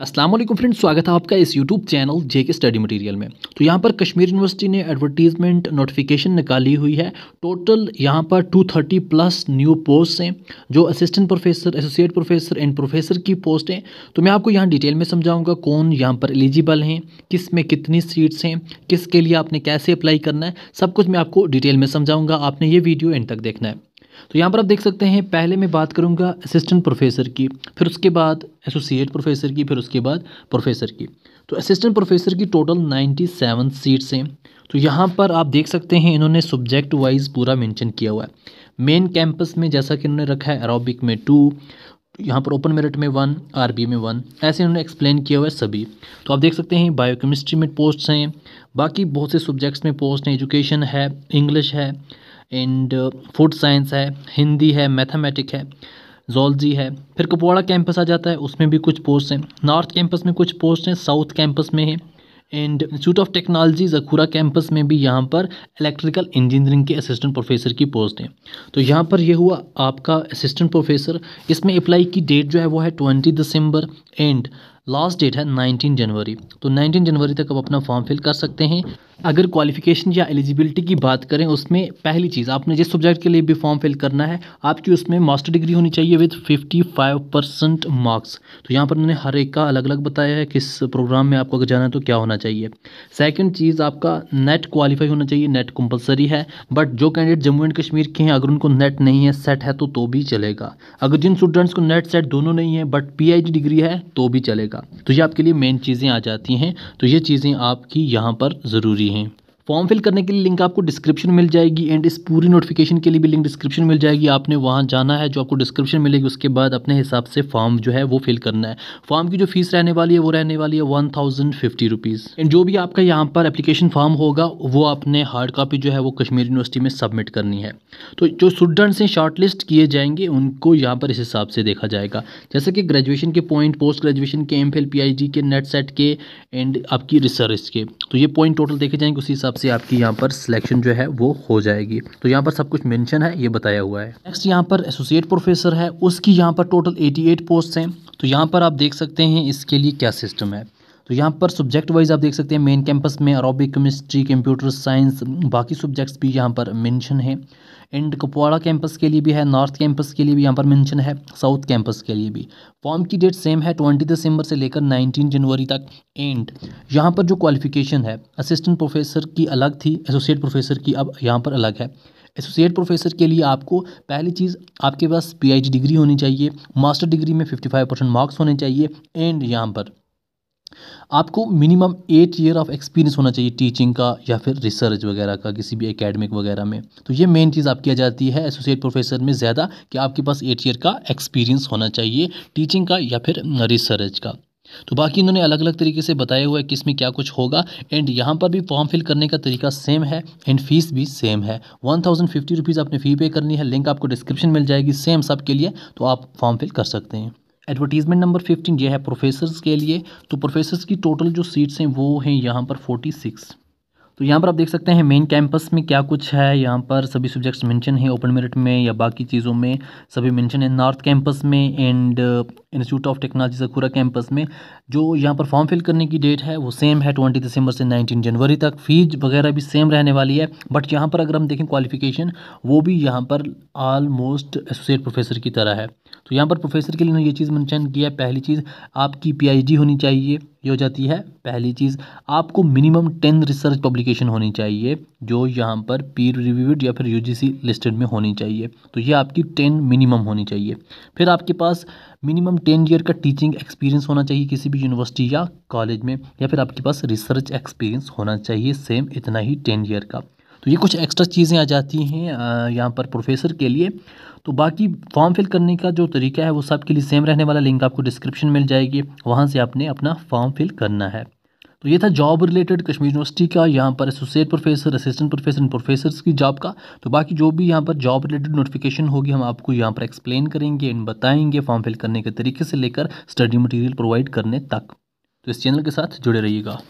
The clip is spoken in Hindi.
असलम फ्रेंड्स स्वागत है आपका इस यूट्यूब चैनल जे के स्टडी मटेरियल में तो यहाँ पर कश्मीर यूनिवर्सिटी ने एडवर्टीज़मेंट नोटिफिकेशन निकाली हुई है टोटल यहाँ पर 230 प्लस न्यू पोस्ट हैं जो assistant professor associate professor and professor की पोस्ट हैं तो मैं आपको यहाँ डिटेल में समझाऊँगा कौन यहाँ पर एलिजिबल हैं किस में कितनी सीट्स हैं किसके लिए आपने कैसे अप्लाई करना है सब कुछ मैं आपको डिटेल में समझाऊँगा आपने ये वीडियो एंड तक देखना है तो यहाँ पर आप देख सकते हैं पहले मैं बात करूँगा असिस्टेंट प्रोफेसर की फिर उसके बाद एसोसिएट प्रोफेसर की फिर उसके बाद प्रोफेसर की तो असिस्टेंट प्रोफेसर की टोटल नाइन्टी सेवन सीट्स हैं तो यहाँ पर आप देख सकते हैं इन्होंने सब्जेक्ट वाइज पूरा मेंशन किया हुआ है मेन कैंपस में जैसा कि इन्होंने रखा है अरबिक में टू यहाँ पर ओपन मेरिट में वन आर में वन ऐसे इन्होंने एक्सप्लेन किया हुआ है सभी तो आप देख सकते हैं बायोकेमिस्ट्री में पोस्ट्स हैं बाकी बहुत से सब्जेक्ट्स में पोस्ट हैं एजुकेशन है इंग्लिश है एंड फूड साइंस है हिंदी है मैथमेटिक है जोलॉजी है फिर कुपवाड़ा कैंपस आ जाता है उसमें भी कुछ पोस्ट हैं नॉर्थ कैंपस में कुछ पोस्ट हैं साउथ कैंपस में है and institute of technology Zakura campus में भी यहाँ पर इलेक्ट्रिकल इंजीनियरिंग के असिस्टेंट प्रोफेसर की पोस्ट हैं तो यहाँ पर यह हुआ आपका असिस्टेंट प्रोफेसर इसमें अप्लाई की डेट जो है वो है ट्वेंटी दिसंबर एंड लास्ट डेट है नाइनटीन जनवरी तो नाइनटीन जनवरी तक आप अपना फॉर्म फिल कर सकते हैं अगर क्वालिफिकेशन या एलिजिबिलिटी की बात करें उसमें पहली चीज़ आपने जिस सब्जेक्ट के लिए भी फॉर्म फिल करना है आपकी उसमें मास्टर डिग्री होनी चाहिए विद 55 परसेंट मार्क्स तो यहाँ पर उन्होंने हर एक का अलग अलग बताया है किस प्रोग्राम में आपको अगर जाना है तो क्या होना चाहिए सेकेंड चीज़ आपका नेट क्वालिफाई होना चाहिए नेट कंपलसरी है बट जो कैंडिडेट जम्मू एंड कश्मीर के हैं अगर उनको नेट नहीं है सेट है तो तो भी चलेगा अगर जिन स्टूडेंट्स को नेट सेट दोनों नहीं है बट पी डिग्री है तो भी चलेगा तो ये आपके लिए मेन चीज़ें आ जाती हैं तो ये चीज़ें आपकी यहाँ पर ज़रूरी हैं फॉर्म फिल करने के लिए लिंक आपको डिस्क्रिप्शन मिल जाएगी एंड इस पूरी नोटिफिकेशन के लिए भी लिंक डिस्क्रिप्शन मिल जाएगी आपने वहाँ जाना है जो आपको डिस्क्रिप्शन मिलेगी उसके बाद अपने हिसाब से फॉर्म जो है वो फिल करना है फॉर्म की जो फीस रहने वाली है वो रहने वाली है one thousand fifty rupees and जो भी आपका यहाँ पर एप्लीकेशन फॉर्म होगा वो आपने हार्ड कापी जो है वो कश्मीर यूनिवर्सिटी में सबमिट करनी है तो जो स्टूडेंट्स हैं शॉर्ट लिस्ट किए जाएंगे उनको यहाँ पर इस हिसाब से देखा जाएगा जैसे कि ग्रेजुएशन के पॉइंट पोस्ट ग्रेजुएशन के एम फिल के नेट सेट के एंड आपकी रिसर्च के तो ये पॉइंट टोटल देखे जाएंगे उसी हिसाब से आपकी यहाँ पर सिलेक्शन जो है वो हो जाएगी तो यहाँ पर सब कुछ मेंशन है ये बताया हुआ है नेक्स्ट यहाँ पर एसोसिएट प्रोफेसर है उसकी यहाँ पर टोटल 88 पोस्ट हैं तो यहाँ पर आप देख सकते हैं इसके लिए क्या सिस्टम है तो यहाँ पर सब्जेक्ट वाइज आप देख सकते हैं मेन कैंपस में अरबिक केमिस्ट्री कंप्यूटर साइंस बाकी सब्जेक्ट्स भी यहाँ पर मैंशन है एंड कपवाड़ा कैंपस के लिए भी है नॉर्थ कैंपस के लिए भी यहाँ पर मेंशन है साउथ कैंपस के लिए भी फॉर्म की डेट सेम है ट्वेंटी दिसंबर से लेकर नाइनटीन जनवरी तक एंड यहाँ पर जो क्वालिफिकेशन है असिस्टेंट प्रोफेसर की अलग थी एसोसिएट प्रोफेसर की अब यहाँ पर अलग है एसोसिएट प्रोफेसर के लिए आपको पहली चीज़ आपके पास पी डिग्री होनी चाहिए मास्टर डिग्री में फिफ्टी परसेंट मार्क्स होने चाहिए एंड यहाँ पर आपको minimum eight year of experience होना चाहिए टीचिंग का या फिर रिसर्च वगैरह का किसी भी एकेडमिक वगैरह में तो ये मेन चीज़ आप किया जाती है एसोसिएट प्रोफेसर में ज़्यादा कि आपके पास एट ईयर का एक्सपीरियंस होना चाहिए टीचिंग का या फिर रिसर्च का तो बाकी इन्होंने अलग अलग तरीके से बताया हुआ है कि इसमें क्या कुछ होगा एंड यहाँ पर भी फॉर्म फिल करने का तरीका सेम है एंड फीस भी सेम है वन थाउजेंड फिफ्टी रुपीज़ आपने फ़ी पे करनी है लिंक आपको डिस्क्रिप्शन मिल जाएगी सेम सब के लिए तो आप फॉर्म फिल कर सकते हैं एडवर्टीज़मेंट नंबर फिफ्टीन ये है प्रोफेसर्स के लिए तो प्रोफेसर्स की टोटल जो सीट्स हैं वो हैं यहाँ पर फोर्टी सिक्स तो यहाँ पर आप देख सकते हैं मेन कैंपस में क्या कुछ है यहाँ पर सभी सब्जेक्ट्स मेंशन हैं ओपन मेरिट में या बाकी चीज़ों में सभी मेंशन है नॉर्थ कैंपस में and institute of technology Zakura campus में जो यहाँ पर फॉर्म फिल करने की डेट है वो सेम है ट्वेंटी दिसंबर से नाइनटीन जनवरी तक फीस वगैरह भी सेम रहने वाली है बट यहाँ पर अगर हम देखें क्वालिफिकेशन वो भी यहाँ पर आलमोस्ट एसोसिएट प्रोफेसर की तरह है तो यहाँ पर प्रोफेसर के लिए उन्होंने ये चीज़ मैंशन किया है पहली चीज़ आपकी पीएचडी होनी चाहिए ये हो जाती है पहली चीज़ आपको मिनिमम टेन रिसर्च पब्लिकेशन होनी चाहिए जो यहाँ पर पीर रिव्यूड या फिर यूजीसी लिस्टेड में होनी चाहिए तो ये आपकी टेन मिनिमम होनी चाहिए फिर आपके पास मिनिमम टेन ईयर का टीचिंग एक्सपीरियंस होना चाहिए किसी भी यूनिवर्सिटी या कॉलेज में या फिर आपके पास रिसर्च एक्सपीरियंस होना चाहिए सेम इतना ही टेन ईयर का तो ये कुछ एक्स्ट्रा चीज़ें आ जाती हैं यहाँ पर प्रोफेसर के लिए तो बाकी फॉर्म फिल करने का जो तरीका है वो सब के लिए सेम रहने वाला लिंक आपको डिस्क्रिप्शन मिल जाएगी वहाँ से आपने अपना फॉर्म फिल करना है तो ये था जॉब रिलेटेड कश्मीर यूनिवर्सिटी का यहाँ पर associate professor assistant professor and professor की जॉब का तो बाकी जो भी यहाँ पर जॉब रिलेटेड नोटिफिकेशन होगी हम आपको यहाँ पर एक्सप्लेन करेंगे एंड बताएंगे फॉर्म फिल करने के तरीके से लेकर स्टडी मटेरियल प्रोवाइड करने तक तो इस चैनल के साथ जुड़े रहिएगा